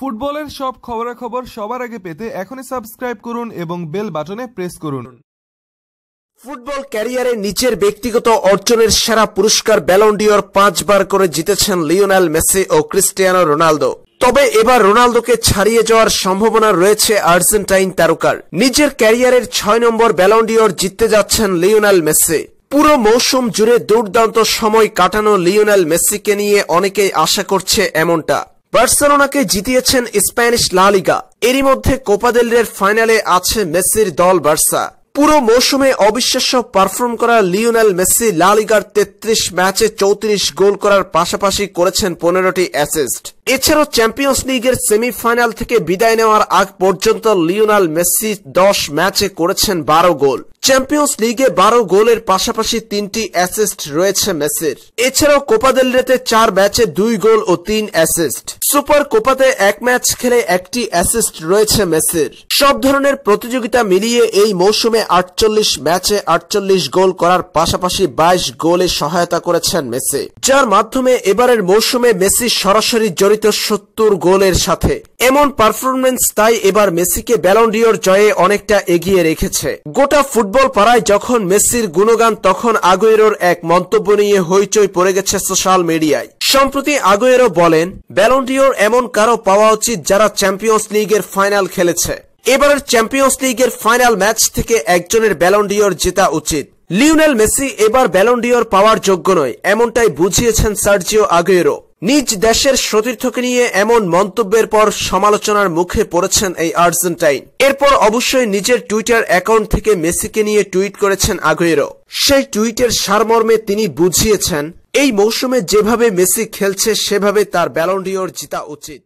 ফুটবলের সব খবরাখবর সবার আগে পেতে এখনই সাবস্ক্রাইব করুন এবং বেল বাটনে প্রেস করুন ফুটবল ক্যারিয়ারে নিচের ব্যক্তিগত অর্জনের সেরা পুরস্কার ব্যালন্ডিওর পাঁচবার করে জিতেছেন লিওনাল মেসি ও ক্রিস্টিয়ানো রোনালদো তবে এবার রোনালদোকে ছাড়িয়ে যাওয়ার সম্ভাবনা রয়েছে আর্জেন্টাইন তারকার নিজের ক্যারিয়ারের ছয় নম্বর ব্যালন্ডিওর জিততে যাচ্ছেন লিওনাল মেসি পুরো মৌসুম জুড়ে দুর্দান্ত সময় কাটানো লিওনাল মেসিকে নিয়ে অনেকেই আশা করছে এমনটা বার্সেলোনাকে জিতিয়েছেন স্প্যানিশ লালিগা এরই মধ্যে কোপাদেলের ফাইনালে আছে মেসির দল বার্সা পুরো মৌসুমে অবিশ্বাস্য পারফর্ম করা লিওনেল মেসি লালিগার তেত্রিশ ম্যাচে চৌত্রিশ গোল করার পাশাপাশি করেছেন পনেরোটি অ্যাসিস্ট এছাড়াও চ্যাম্পিয়ন্স লিগের সেমিফাইনাল থেকে বিদায় নেওয়ার আগ পর্যন্ত লিওনাল মেসি দশ ম্যাচে করেছেন বারো গোল চ্যাম্পিয়ন্স লিগে বারো গোলের পাশাপাশি তিনটি অ্যাসিস্ট রয়েছে মেসির এছাড়াও কোপাদেল রেতে চার ম্যাচে দুই গোল ও তিন অ্যাসিস্ট সুপার কোপাতে এক ম্যাচ খেলে একটি অ্যাসিস্ট রয়েছে মেসির সব ধরনের প্রতিযোগিতা মিলিয়ে এই মৌসুমে আটচল্লিশ ম্যাচে আটচল্লিশ গোল করার পাশাপাশি বাইশ গোলে সহায়তা করেছেন মেসি যার মাধ্যমে এবারের মৌসুমে মেসি সরাসরি জড়িত সত্তর গোলের সাথে এমন পারফরমেন্স তাই এবার মেসিকে ব্যালন্ডিওর জয়ে অনেকটা এগিয়ে রেখেছে গোটা ফুটবল পাড়ায় যখন মেসির গুণগান তখন আগুয়েরোর এক মন্তব্য নিয়ে হইচই পড়ে গেছে সোশ্যাল মিডিয়ায় সম্প্রতি আগুয়েরো বলেন ব্যালন্ডিওর এমন কারো পাওয়া উচিত যারা চ্যাম্পিয়ন্স লিগের ফাইনাল খেলেছে এবারের চ্যাম্পিয়ন্স লিগের ফাইনাল ম্যাচ থেকে একজনের ব্যালন্ডিওর জেতা উচিত লিওনেল মেসি এবার ব্যালন্ডিওর পাওয়ার যোগ্য নয় এমনটাই বুঝিয়েছেন সার্জিও আগেরো নিজ দেশের সতীর্থকে নিয়ে এমন মন্তব্যের পর সমালোচনার মুখে পড়েছেন এই আর্জেন্টাইন এরপর অবশ্যই নিজের টুইটার অ্যাকাউন্ট থেকে মেসিকে নিয়ে টুইট করেছেন আগেরো সেই টুইটের সারমর্মে তিনি বুঝিয়েছেন এই মৌসুমে যেভাবে মেসি খেলছে সেভাবে তার ব্যালন্ডিওর জিতা উচিত